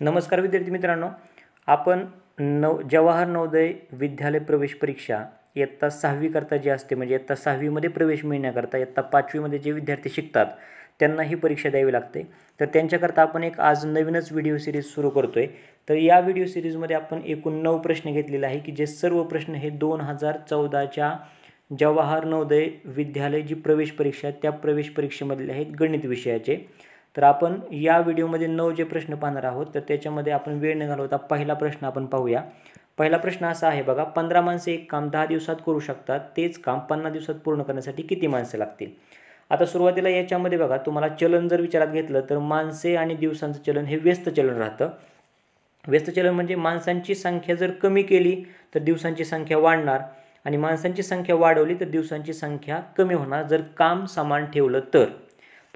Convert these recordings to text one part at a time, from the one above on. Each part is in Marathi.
नमस्कार विद्यार्थी मित्रांनो आपण नव जवाहर नवोदय विद्यालय प्रवेश परीक्षा इयत्ता सहावीकरता जी असते म्हणजे इयत्ता सहावीमध्ये प्रवेश मिळण्याकरता इयत्ता पाचवीमध्ये जे विद्यार्थी शिकतात त्यांना ही परीक्षा द्यावी लागते तर त्यांच्याकरता आपण एक आज नवीनच व्हिडिओ सिरीज सुरू करतो आहे तर या व्हिडिओ सिरीजमध्ये आपण एकूण नऊ प्रश्न घेतलेले आहे की जे सर्व प्रश्न हे दोन हजार चौदाच्या जवाहर नवोदय विद्यालय जी प्रवेश परीक्षा आहे त्या प्रवेश परीक्षेमधले आहेत गणित विषयाचे तर आपण या व्हिडिओमध्ये नऊ जे प्रश्न पाहणार आहोत तर त्याच्यामध्ये आपण वेळ न घालवता पहिला प्रश्न आपण पाहूया पहिला प्रश्न असा आहे बघा पंधरा माणसे एक काम दहा दिवसात करू शकतात तेच काम पन्नास दिवसात पूर्ण करण्यासाठी किती माणसं लागतील आता सुरुवातीला याच्यामध्ये बघा तुम्हाला चलन जर विचारात घेतलं तर माणसे आणि दिवसांचं चलन हे व्यस्त चलन राहतं व्यस्त चलन म्हणजे माणसांची संख्या जर कमी केली तर दिवसांची संख्या वाढणार आणि माणसांची संख्या वाढवली तर दिवसांची संख्या कमी होणार जर काम समान ठेवलं तर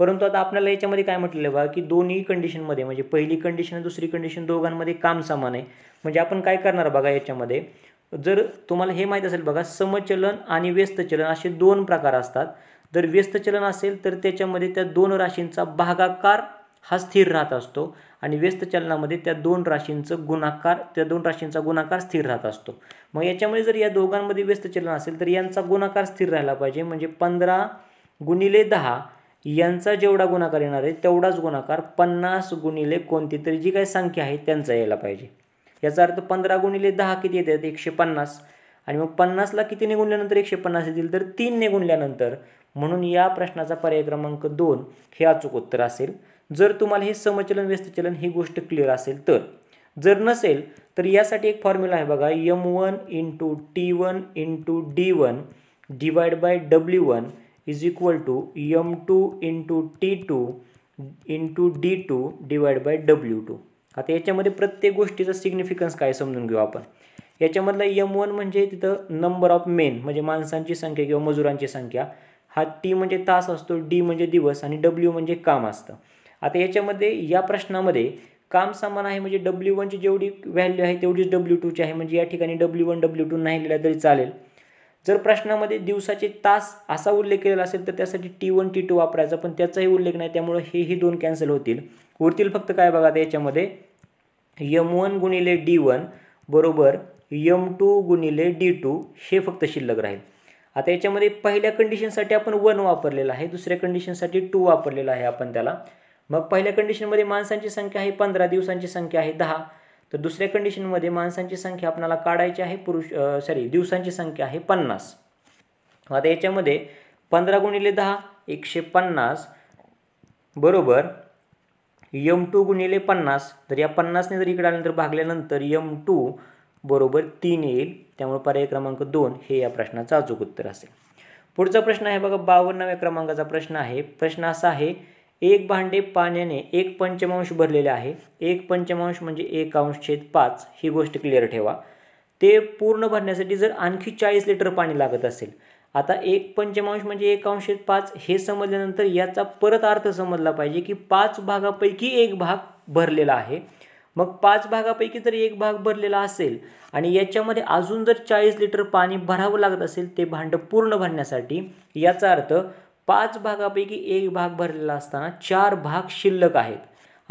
परंतु आता आपल्याला याच्यामध्ये काय म्हटलेलं बघा की दोन्ही कंडिशनमध्ये म्हणजे पहिली कंडिशन दुसरी कंडिशन दोघांमध्ये काम समान आहे म्हणजे आपण काय करणार बघा याच्यामध्ये जर तुम्हाला हे माहीत असेल बघा समचलन आणि व्यस्तचलन असे दोन प्रकार असतात जर व्यस्तचलन असेल तर त्याच्यामध्ये त्या दोन राशींचा भागाकार हा स्थिर राहत असतो आणि व्यस्तचलनामध्ये त्या दोन राशींचं गुणाकार त्या दोन राशींचा गुणाकार स्थिर राहत असतो मग याच्यामुळे जर या दोघांमध्ये व्यस्तचलन असेल तर यांचा गुणाकार स्थिर राहिला पाहिजे म्हणजे पंधरा गुणिले दहा यांचा जेवढा गुणाकार येणार आहे तेवढाच गुणाकार पन्नास गुणिले कोणती तरी जी काही संख्या आहे त्यांचा यायला पाहिजे याचा अर्थ पंधरा गुणिले दहा किती येतात एकशे पन्नास आणि मग पन्नासला कितीने गुणल्यानंतर एकशे पन्नास येतील तर तीनने गुणल्यानंतर म्हणून या प्रश्नाचा पर्याय क्रमांक दोन हे अचूक उत्तर असेल जर तुम्हाला हे समचलन व्यस्तचलन ही गोष्ट क्लिअर असेल तर जर नसेल तर यासाठी एक फॉर्म्युला आहे बघा M one into T one into D one divide by W one is equal to M two into T two into D two divide by W two आता याच्यामध्ये प्रत्येक गोष्टीचा सिग्निफिकन्स काय समजून घेऊ आपण याच्यामधला यम वन म्हणजे तिथं नंबर ऑफ मेन म्हणजे माणसांची संख्या किंवा मजुरांची संख्या हा टी म्हणजे तास असतो डी म्हणजे दिवस आणि डब्ल्यू म्हणजे काम असतं आता याच्यामध्ये या प्रश्नामध्ये काम समान आहे म्हणजे डब्ल्यू वनची जेवढी व्हॅल्यू आहे तेवढीच डब्ल्यू टूची आहे म्हणजे या ठिकाणी डब्ल्यू वन डब्ल्यू टू नाही लिहिला तरी चालेल जर प्रश्नामध्ये दिवसाचे तास असा उल्लेख केलेला असेल तर त्यासाठी टी वन टी टू वापरायचा पण त्याचाही उल्लेख नाही त्यामुळं हेही दोन कॅन्सल होतील उरतील फक्त काय बघा याच्यामध्ये यम वन गुणिले डी वन बरोबर यम टू गुणिले डी टू हे फक्त शिल्लक राहील आता याच्यामध्ये पहिल्या कंडिशनसाठी आपण वन वापरलेला आहे दुसऱ्या कंडिशनसाठी टू वापरलेला आहे आपण त्याला मग पहिल्या कंडिशनमध्ये माणसांची संख्या आहे पंधरा दिवसांची संख्या आहे दहा तर दुसऱ्या कंडिशनमध्ये माणसांची संख्या आपल्याला काढायची आहे पुरुष सॉरी दिवसांची संख्या आहे पन्नास आता याच्यामध्ये पंधरा गुणिले दहा एकशे पन्नास बरोबर यम टू गुणिले पन्नास तर या पन्नासने जर इकडे आल्यानंतर भागल्यानंतर यम टू बरोबर तीन येईल त्यामुळे पर्याय क्रमांक दोन हे या प्रश्नाचं अचूक उत्तर असेल पुढचा प्रश्न आहे बघा बावन्नव्या क्रमांकाचा प्रश्न आहे प्रश्न असा आहे एक भांडे पाण्याने एक पंचमांश भरलेले आहे एक पंचमांश म्हणजे एक अंश छेद पाच ही गोष्ट क्लिअर ठेवा ते पूर्ण भरण्यासाठी जर आणखी चाळीस लिटर पाणी लागत असेल आता एक पंचमांश म्हणजे एक अंश छेद पाच हे समजल्यानंतर याचा परत अर्थ समजला पाहिजे की पाच भागापैकी एक भाग भरलेला आहे मग पाच भागापैकी जर एक भाग भरलेला असेल आणि याच्यामध्ये अजून जर चाळीस लिटर पाणी भरावं लागत असेल ते भांडं पूर्ण भरण्यासाठी याचा अर्थ पाच भागापैकी एक भाग भरलेला असताना चार भाग शिल्लक आहेत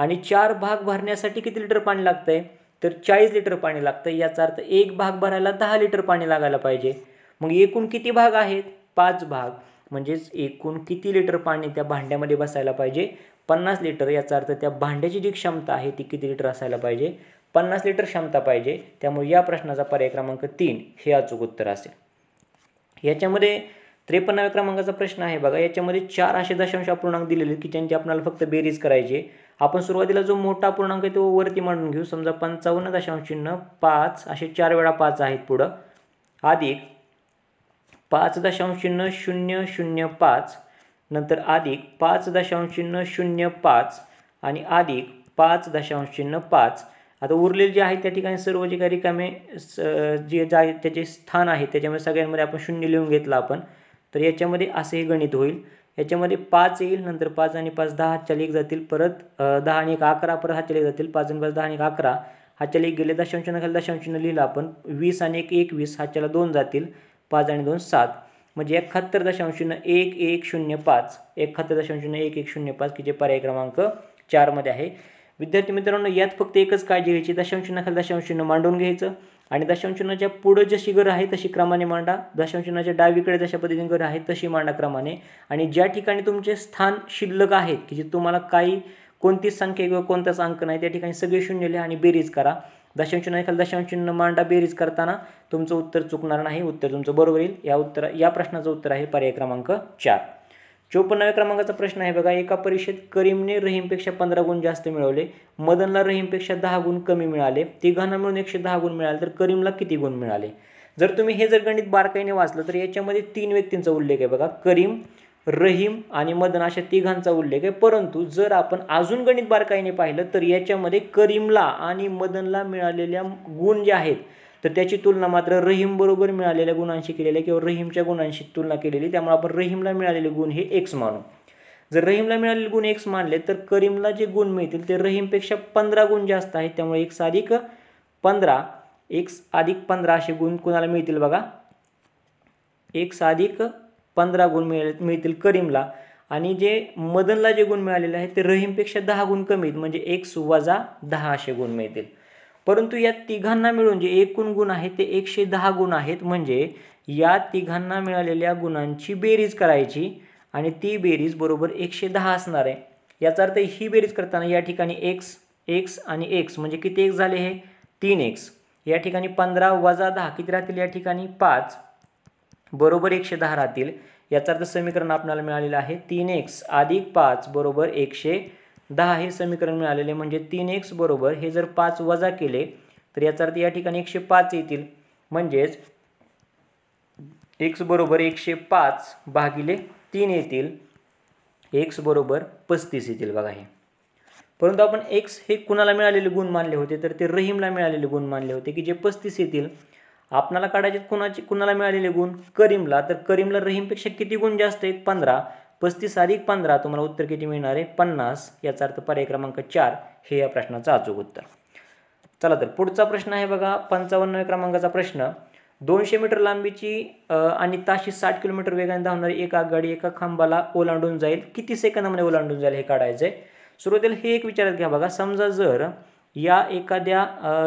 आणि चार भाग भरण्यासाठी किती लिटर पाणी लागतं आहे तर चाळीस लिटर पाणी लागतं याचा अर्थ एक भाग भरायला दहा लिटर पाणी लागायला पाहिजे मग एकूण किती भाग आहेत पाच भाग म्हणजेच एकूण किती लिटर पाणी त्या भांड्यामध्ये बसायला पाहिजे पन्नास लिटर याचा अर्थ त्या भांड्याची जी क्षमता आहे ती किती लिटर असायला पाहिजे पन्नास लिटर क्षमता पाहिजे त्यामुळे या प्रश्नाचा पर्याय क्रमांक तीन हे अचूक उत्तर असेल याच्यामध्ये त्रेपन्नाव्या क्रमांकाचा प्रश्न आहे बघा याच्यामध्ये चार असे दशांश अपूर्णांक दिलेले की ज्यांची आपल्याला फक्त बेरीज करायची आपण सुरुवातीला जो मोठा पूर्णांक आहे तो वरती मांडून घेऊ समजा पंचावन्न दशांश चिन्ह पाच असे चार वेळा पाच आहेत पुढं अधिक पाच दशांश चिन्ह शून्य शून्य पाच नंतर अधिक पाच दशांश चिन्ह शून्य पाच आणि अधिक पाच दशांश चिन्ह पाच आता उरलेले जे आहे त्या ठिकाणी सर्व जे काही रिकामे जे जा त्याचे स्थान आहे त्याच्यामुळे सगळ्यांमध्ये आपण शून्य लिहून घेतलं आपण तर याच्यामध्ये असे हे गणित होईल याच्यामध्ये पाच येईल नंतर पाच आणि पाच दहा हातच्या एक जातील परत दहा आणि एक अकरा परत हातच्या लेख जातील पाच आणि पाच दहा आणि एक अकरा हातच्या लेख गेले दशांशनं खाली दशांशनं लिहिलं आपण वीस आणि एक एकवीस हातच्याला दोन जातील पाच आणि दोन सात म्हणजे एकाहत्तर दशांशून एक एक शून्य पाच एकाहत्तर दशांशनं एक एक शून्य पाच की जे पर्याय क्रमांक चारमध्ये आहे विद्यार्थी मित्रांनो यात फक्त एकच काळजी घ्यायची दशांशनं खाली मांडून घ्यायचं आणि दशांशनाच्या पुढं जशी घरं आहे तशी क्रमाने मांडा दशांशनाच्या डावीकडे जशा पद्धतीने घरं आहेत तशी मांडा क्रमाने आणि ज्या ठिकाणी तुमचे स्थान शिल्लक आहेत की जे तुम्हाला काही कोणतीच संख्या किंवा कोणताच अंक नाही त्या ठिकाणी सगळे शून्य लिहा आणि बेरीज करा दशांशून दशांश दशांशून मांडा बेरीज करताना तुमचं उत्तर चुकणार नाही उत्तर तुमचं बरोबर येईल या उत्तर या प्रश्नाचं उत्तर आहे पर्याय क्रमांक चार चोपन्नाव्या क्रमांकाचा प्रश्न आहे बघा एका परीक्षेत करीमने रहीमपेक्षा पंधरा गुण जास्त मिळवले मदनला रहीमपेक्षा दहा गुण कमी मिळाले तिघांना मिळून एकशे दहा गुण मिळाले तर करीमला किती गुण मिळाले जर तुम्ही हे जर गणित बारकाईने वाचलं तर याच्यामध्ये तीन व्यक्तींचा उल्लेख आहे बघा करीम रहीम आणि मदन अशा तिघांचा उल्लेख आहे परंतु जर आपण अजून गणित बारकाईने पाहिलं तर याच्यामध्ये करीमला आणि मदनला मिळालेल्या गुण जे आहेत तर त्याची तुलना मात्र रहीमबरोबर मिळालेल्या गुणांशी केलेल्या आहे किंवा रहीमच्या गुणांशी तुलना केलेली त्यामुळे आपण रहीमला मिळालेले गुण हे एक्स मानू जर रहीमला मिळालेले गुण एक्स मानले तर करीमला जे गुण मिळतील ते रहीमपेक्षा पंधरा गुण जास्त आहेत त्यामुळे एक्स अधिक पंधरा एक्स अधिक पंधरा असे गुण कुणाला मिळतील बघा एक्स अधिक पंधरा गुण मिळ मिळतील करीमला आणि जे मदनला जे गुण मिळालेले आहेत ते रहीमपेक्षा दहा गुण कमी आहेत म्हणजे एक्स वजा दहा असे गुण मिळतील परंतु या तिघांना मिळून जे एकूण गुण आहेत ते एकशे दहा गुण आहेत म्हणजे या तिघांना मिळालेल्या गुणांची बेरीज करायची आणि ती बेरीज बरोबर एकशे दहा असणार आहे याचा अर्थ ही बेरीज करताना या ठिकाणी एक्स एक्स आणि एक्स म्हणजे किती एक्स झाले हे तीन एक्स या ठिकाणी पंधरा वजा दहा किती राहतील या ठिकाणी पाच बरोबर एकशे दहा राहतील याचा अर्थ समीकरण आपल्याला मिळालेलं आहे तीन एक्स अधिक पाच बरोबर एकशे दहा हे समीकरण मिळालेले म्हणजे तीन एक्स बरोबर हे जर पाच वजा केले तर याचा अर्थ या ठिकाणी एकशे पाच येतील म्हणजेच एक्स बरोबर एकशे पाच भागिले तीन येतील एक्स बरोबर पस्तीस येतील बघा हे परंतु आपण एक्स हे कुणाला मिळालेले गुण मानले होते तर ते रहीमला मिळालेले गुण मानले होते की जे पस्तीस येतील आपणाला काढायचे कुणाचे कुणाला मिळालेले गुण करीमला तर करीमला रहीमपेक्षा किती गुण जास्त आहेत पंधरा पस्तीस अधिक पंधरा तुम्हाला उत्तर किती मिळणार आहे पन्नास याचा अर्थ पर्याय क्रमांक चार हे या प्रश्नाचं अचूक उत्तर चला तर पुढचा प्रश्न आहे बघा पंचावन्न क्रमांकाचा प्रश्न दोनशे मीटर लांबीची आणि ताशी साठ किलोमीटर वेगाने धावणारी एक आगगाडी एका खांबाला ओलांडून जाईल किती सेकंदामध्ये ओलांडून जाईल हे काढायचं आहे सुरुवातीला हे एक विचारात घ्या बघा समजा जर या एखाद्या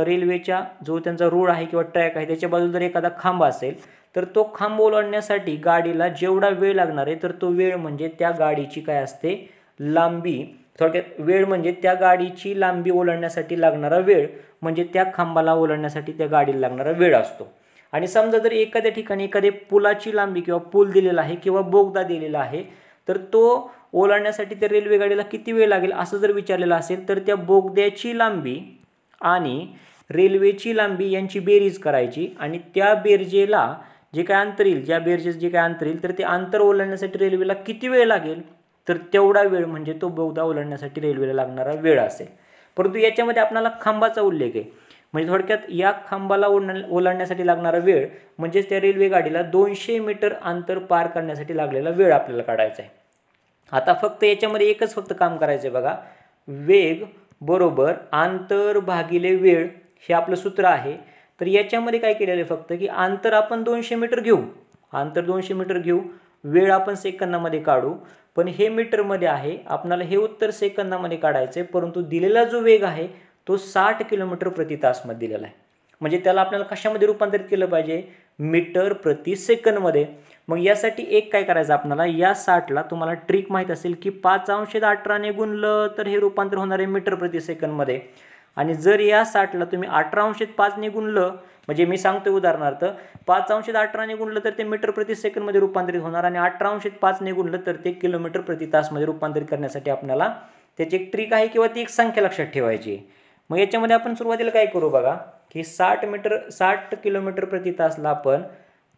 रेल्वेच्या जो त्यांचा रोड आहे किंवा ट्रॅक आहे त्याच्या बाजूला जर एखादा खांब असेल तर तो खांब ओलांडण्यासाठी गाडीला जेवढा वेळ लागणार आहे तर तो वेळ म्हणजे त्या गाडीची काय असते लांबी थोडक्यात वेळ म्हणजे त्या गाडीची लांबी ओलांडण्यासाठी लागणारा वेळ म्हणजे त्या खांबाला ओलांडण्यासाठी त्या गाडीला लागणारा वेळ असतो आणि समजा जर एखाद्या ठिकाणी एखाद्या पुलाची लांबी किंवा पूल दिलेला आहे किंवा बोगदा दिलेला आहे तर तो ओलांडण्यासाठी त्या रेल्वे गाडीला किती वेळ लागेल असं जर विचारलेलं असेल तर त्या बोगद्याची लांबी आणि रेल्वेची लांबी यांची बेरीज करायची आणि त्या बेरजेला जे काय अंतर येईल ज्या बेरजेस जे काय अंतर येईल तर ते अंतर ओलांडण्यासाठी रेल्वेला किती वेळ लागेल तर तेवढा वेळ म्हणजे तो बहुधा ओलांडण्यासाठी रेल्वेला लागणारा वेळ असेल परंतु याच्यामध्ये आपल्याला खांबाचा उल्लेख आहे म्हणजे थोडक्यात या खांबाला ओला ओलांडण्यासाठी लागणारा वेळ म्हणजेच त्या रेल्वे गाडीला दोनशे मीटर अंतर पार करण्यासाठी लागलेला वेळ आपल्याला काढायचा आहे आता फक्त याच्यामध्ये एकच फक्त काम करायचं आहे बघा वेग बरोबर आंतर भागिले वेळ हे आपलं सूत्र आहे तर याच्यामध्ये काय केलेलं आहे फक्त की अंतर आपण दोनशे मीटर घेऊ अंतर दोनशे मीटर घेऊ वेळ आपण सेकंदामध्ये काढू पण हे मीटरमध्ये आहे आपणाला हे उत्तर सेकंदामध्ये काढायचं आहे परंतु दिलेला जो वेग आहे तो साठ किलोमीटर प्रति तासमध्ये दिलेला आहे म्हणजे त्याला आपल्याला कशामध्ये रूपांतरित केलं पाहिजे मीटर प्रति सेकंदमध्ये मग यासाठी एक काय करायचं आपल्याला या साठला तुम्हाला ट्रिक माहीत असेल की पाच अंशद अठराने गुणलं तर हे रूपांतर होणार आहे मीटर प्रति सेकंदमध्ये आणि जर या साठला तुम्ही अठरा अंशात पाचने गुणलं म्हणजे मी सांगतो उदाहरणार्थ पाच अंशात अठराने गुणलं तर ते मीटर प्रति सेकंडमध्ये रूपांतरित होणार आणि अठरा अंशात पाचने गुणलं तर ते किलोमीटर प्रति तासमध्ये रूपांतरित करण्यासाठी आपल्याला त्याची एक ट्रिक आहे किंवा ती एक संख्या लक्षात ठेवायची मग याच्यामध्ये आपण सुरुवातीला काय करू बघा की साठ मीटर साठ किलोमीटर प्रति तासला आपण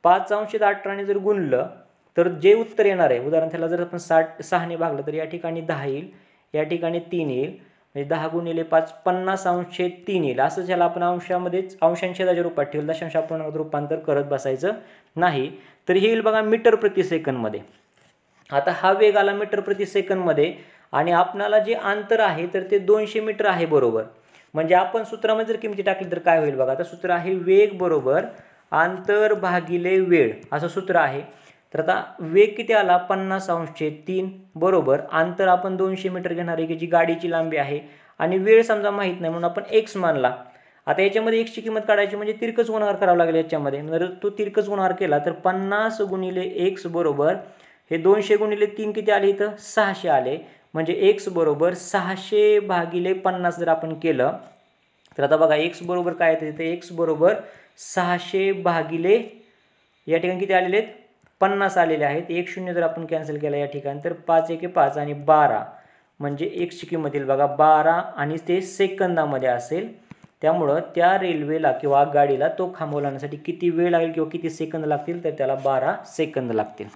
पाच अंशात अठराने जर गुणलं तर जे उत्तर येणार आहे उदाहरण त्याला जर आपण साठ सहाने भागलं तर या ठिकाणी दहा येईल या ठिकाणी तीन येईल म्हणजे दहा गुणिले पाच पन्नास अंश तीन येईल असं ज्याला आपण अंशामध्येच अंशांशेदाच्या रूपात ठेवलं दशांश आपण रूपांतर करत बसायचं नाही तर हे येईल बघा मीटर प्रति सेकंदमध्ये आता हा वेग आला मीटर प्रति सेकंदमध्ये आणि आपणाला जे अंतर आहे तर ते दोनशे मीटर आहे बरोबर म्हणजे आपण सूत्रामध्ये जर किमती टाकली तर काय होईल बघा आता सूत्र आहे वेग बरोबर आंतर भागिले वेळ असं सूत्र आहे तर आता वेग किती आला पन्नास अंशे तीन बरोबर अंतर आपण दोनशे मीटर घेणार आहे की जी गाडीची लांबी आहे आणि वेळ समजा माहीत नाही म्हणून आपण एक्स मानला आता याच्यामध्ये एक्सची किंमत काढायची म्हणजे तिरकच गुणहार करावा लागेल याच्यामध्ये जर तो तिरकच गुणाहार केला तर पन्नास गुणिले एक्स बरोबर हे दोनशे गुणिले तीन किती आले इथं सहाशे आले म्हणजे एक्स बरोबर सहाशे भागिले पन्नास जर आपण केलं तर आता बघा एक्स बरोबर काय येतं तिथे एक्स बरोबर सहाशे भागिले या ठिकाणी किती आलेले आहेत पन्नास आलेले आहेत एक शून्य जर आपण कॅन्सल केला या ठिकाणी तर पाच एके पाच आणि बारा म्हणजे एक सिक्कीमधील बघा बारा आणि ते सेकंदामध्ये असेल त्यामुळं त्या रेल्वेला किंवा गाडीला तो खांबवण्यासाठी किती वेळ लागेल किंवा किती सेकंद लागतील तर त्याला बारा सेकंद लागतील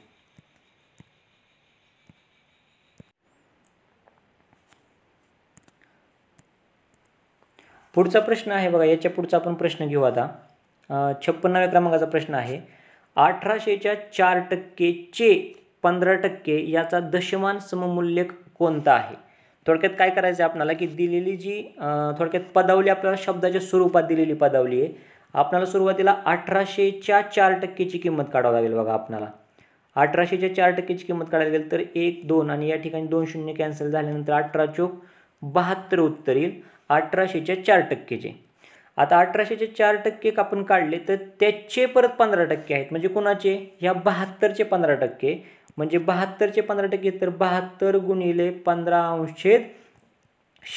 पुढचा प्रश्न आहे बघा याच्या पुढचा आपण प्रश्न घेऊ आता छप्पन्नाव्या क्रमांकाचा प्रश्न आहे अठराशेच्या चार टक्के चे पंधरा टक्के याचा दशमान सममूल्य कोणता आहे थोडक्यात काय करायचं आहे आपणाला की दिलेली जी थोडक्यात पदावली आपल्याला शब्दाच्या स्वरूपात दिलेली पदावली आहे आपणाला सुरुवातीला अठराशेच्या चार टक्केची किंमत काढावं लागेल बघा आपणाला अठराशेच्या चार टक्केची किंमत काढायला लागेल तर एक दोन आणि या ठिकाणी दोन शून्य कॅन्सल झाल्यानंतर अठरा चोक बहात्तर उत्तर येईल अठराशेच्या चार टक्केचे आता अठराशेचे चार टक्के आपण काढले तर त्याचे परत पंधरा टक्के आहेत म्हणजे कुणाचे ह्या बहात्तरचे पंधरा टक्के म्हणजे बहात्तरचे पंधरा टक्के तर बहात्तर गुणिले पंधरा अंशेद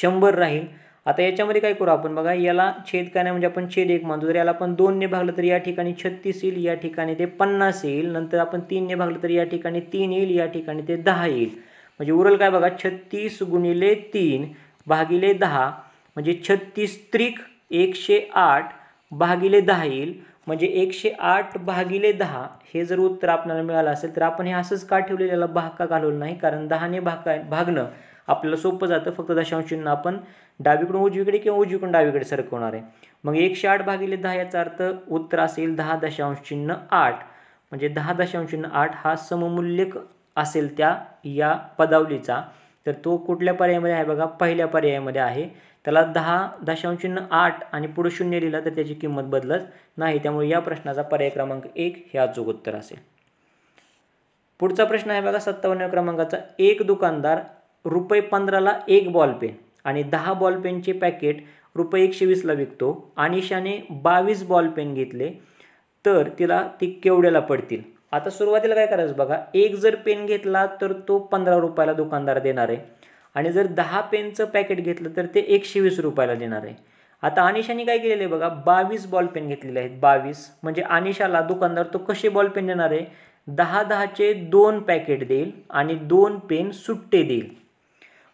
शंभर राहील आता याच्यामध्ये काय करू आपण बघा याला छेद नाही म्हणजे आपण छेद एक मानतो जर याला आपण दोनने भागलं तर या ठिकाणी छत्तीस येईल या ठिकाणी ते पन्नास येईल नंतर आपण तीनने भागलं तर या ठिकाणी तीन येईल या ठिकाणी ते दहा येईल म्हणजे उरल काय बघा छत्तीस गुणिले तीन भागिले दहा म्हणजे छत्तीस त्रिक एकशे आठ भागिले दहा येईल म्हणजे एकशे आठ भागिले दहा हे जर उत्तर आपल्याला मिळालं असेल तर आपण हे असंच का ठेवलेलं याला भाग का घालवलं नाही कारण दहाने भाग भागणं आपल्याला सोपं जातं फक्त दशांश चिन्ह आपण डावीकडून उजवीकडे किंवा उजवीकडून डावीकडे सरकवणार आहे मग एकशे आठ भागिले दहा याचा अर्थ उत्तर असेल दहा दशांश चिन्ह आठ म्हणजे दहा दशांश आठ हा सममूल्यक असेल त्या या पदावलीचा तर तो कुठल्या पर्यायामध्ये आहे बघा पहिल्या पर्यायामध्ये आहे त्याला दहा दशांशून्य आठ आणि पुढं शून्य लिहिलं तर त्याची किंमत बदलत नाही त्यामुळे या प्रश्नाचा पर्याय क्रमांक एक हे अचूक उत्तर असेल पुढचा प्रश्न आहे बघा सत्तावन्न क्रमांकाचा एक दुकानदार रुपये पंधराला एक बॉलपेन आणि दहा बॉलपेनचे पॅकेट रुपये एकशे वीसला विकतो आनिशाने बावीस बॉलपेन घेतले तर तिला ती केवढ्याला पडतील आता सुरुवातीला काय करायचं बघा एक जर पेन घेतला तर तो पंधरा रुपयाला दुकानदार देणार आहे आणि जर दहा पेनचं पॅकेट घेतलं तर ते एकशे वीस रुपयाला देणार आहे आता आनिशाने काय केलेलं आहे बघा बावीस बॉल पेन घेतलेले आहेत बावीस म्हणजे आनिशाला दुकानदार तो कसे बॉल पेन देणार आहे दहा दहाचे दोन पॅकेट देईल आणि दोन पेन सुट्टे देईल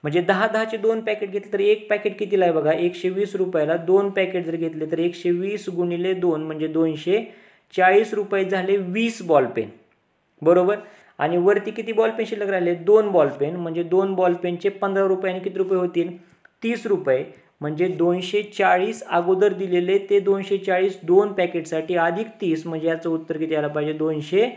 म्हणजे दहा दहाचे दोन पॅकेट घेतले तर एक पॅकेट कितीला आहे बघा एकशे वीस रुपयाला दोन पॅकेट जर घेतले तर एकशे वीस गुणिले दोन म्हणजे दोनशे चाळीस रुपये झाले वीस बॉल पेन बरोबर आणि वरती किती बॉलपेन शिल्लक राहिले दोन बॉल पेन म्हणजे दोन बॉल पेनचे पंधरा रुपये आणि किती रुपये होतील तीस रुपये म्हणजे दोनशे चाळीस अगोदर दिलेले ते दोनशे चाळीस दोन पॅकेटसाठी अधिक तीस म्हणजे याचं उत्तर किती आलं पाहिजे दोनशे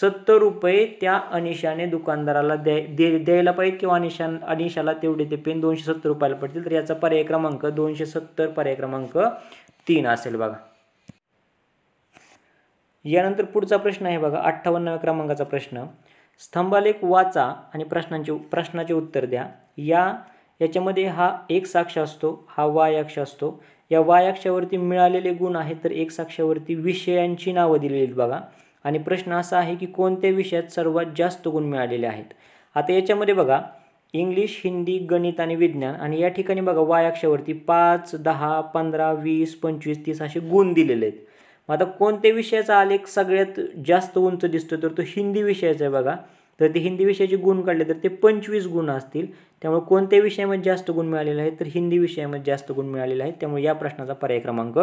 सत्तर रुपये त्या अनिशाने दुकानदाराला द्याय दे द्यायला पाहिजे किंवा अनिशा अनिशाला तेवढे ते पेन दोनशे सत्तर रुपयाला पडतील तर याचा पर्याय क्रमांक दोनशे सत्तर पर्याय क्रमांक तीन असेल बघा यानंतर पुढचा प्रश्न आहे बघा अठ्ठावन्नाव्या क्रमांकाचा प्रश्न स्तंभालेख वाचा आणि प्रश्नांचे प्रश्नाचे उत्तर द्या या याच्यामध्ये हा एक साक्ष असतो हा वायाक्ष असतो या वायाक्षावरती मिळालेले गुण आहेत तर एक साक्षावरती विषयांची नावं दिलेली आहेत बघा आणि प्रश्न असा आहे की कोणत्या विषयात सर्वात जास्त गुण मिळालेले आहेत आता याच्यामध्ये बघा इंग्लिश हिंदी गणित आणि विज्ञान आणि या ठिकाणी बघा वायाक्षावरती पाच दहा पंधरा वीस पंचवीस तीस असे गुण दिलेले आहेत मग आता कोणत्या विषयाचा आलेख सगळ्यात जास्त उंच दिसतो तर तो हिंदी विषयाचा आहे बघा तर ते हिंदी विषयाचे गुण काढले तर ते पंचवीस गुण असतील त्यामुळे कोणत्या विषयामध्ये जास्त गुण मिळालेले आहेत तर हिंदी विषयामध्ये जास्त गुण मिळालेले आहे त्यामुळे या प्रश्नाचा पर्याय क्रमांक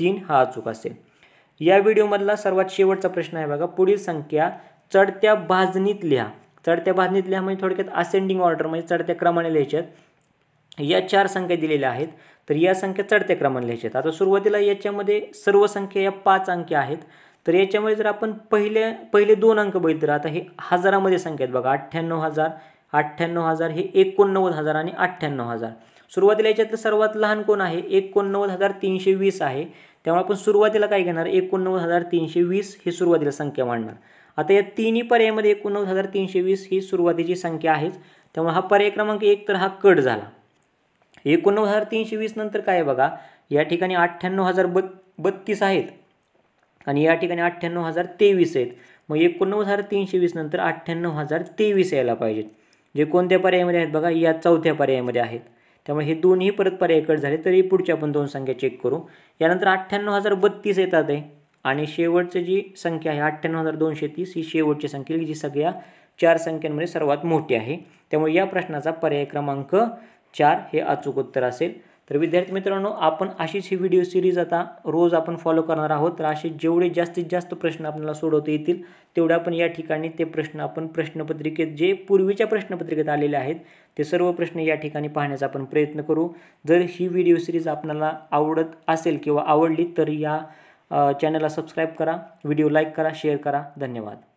तीन हा अचूक असेल या व्हिडिओमधला सर्वात शेवटचा प्रश्न आहे बघा पुढील संख्या चढत्या भाजणीत लिहा चढत्या भाजणीत लिहा म्हणजे थोडक्यात असेंडिंग ऑर्डर म्हणजे चढत्या क्रमाने लिहायच्यात या चार संख्या दिलेल्या आहेत तर या संख्या चढत्या क्रमाने लिहायच्या आहेत आता सुरुवातीला याच्यामध्ये सर्व संख्या या पाच अंकी आहेत तर याच्यामुळे जर आपण पहिले पहिले दोन अंक बघितले तर आता हे हजारामध्ये संख्या आहेत बघा अठ्ठ्याण्णव हजार अठ्ठ्याण्णव हजार हे एकोणनव्वद हजार आणि अठ्ठ्याण्णव हजार सुरुवातीला याच्यातलं सर्वात लहान कोण आहे एकोणनव्वद हजार तीनशे वीस आहे त्यामुळे आपण सुरुवातीला काय घेणार एकोणनव्वद हजार तीनशे वीस ही सुरुवातीला संख्या मांडणार आता या तिन्ही पर्यायामध्ये एकोणनव्वद हजार तीनशे वीस ही सुरुवातीची संख्या आहेच त्यामुळे हा पर्याय क्रमांक एक तर हा कट झाला एकोणनव्वद हजार तीनशे वीस नंतर काय आहे बघा या ठिकाणी अठ्ठ्याण्णव हजार बत्तीस आहेत आणि या ठिकाणी अठ्ठ्याण्णव हजार तेवीस आहेत मग एकोणनव्वद हजार तीनशे वीस नंतर अठ्ठ्याण्णव हजार तेवीस यायला पाहिजेत जे कोणत्या पर्यायामध्ये आहेत बघा या चौथ्या पर्यायामध्ये आहेत त्यामुळे हे दोन्ही परत पर्याय कट झाले तरी पुढच्या आपण दोन संख्या चेक करू यानंतर अठ्ठ्याण्णव हजार बत्तीस येतात आहे आणि शेवटची जी संख्या आहे अठ्ठ्याण्णव हजार दोनशे तीस ही शेवटची संख्या जी सगळ्या चार संख्यांमध्ये सर्वात मोठी आहे त्यामुळे या प्रश्नाचा पर्याय क्रमांक चार हे अचूक उत्तर असेल तर विद्यार्थी मित्रांनो आपण अशीच ही व्हिडिओ सिरीज आता रोज आपण फॉलो करणार आहोत तर असे जेवढे जास्तीत जास्त प्रश्न आपल्याला सोडवता येतील तेवढे आपण या ठिकाणी ते प्रश्न आपण प्रश्नपत्रिकेत जे पूर्वीच्या प्रश्नपत्रिकेत आलेले आहेत ते सर्व प्रश्न या ठिकाणी पाहण्याचा आपण प्रयत्न करू जर ही व्हिडिओ सिरीज आपल्याला आवडत असेल किंवा आवडली तर या चॅनलला सबस्क्राईब करा व्हिडिओ लाईक करा शेअर करा धन्यवाद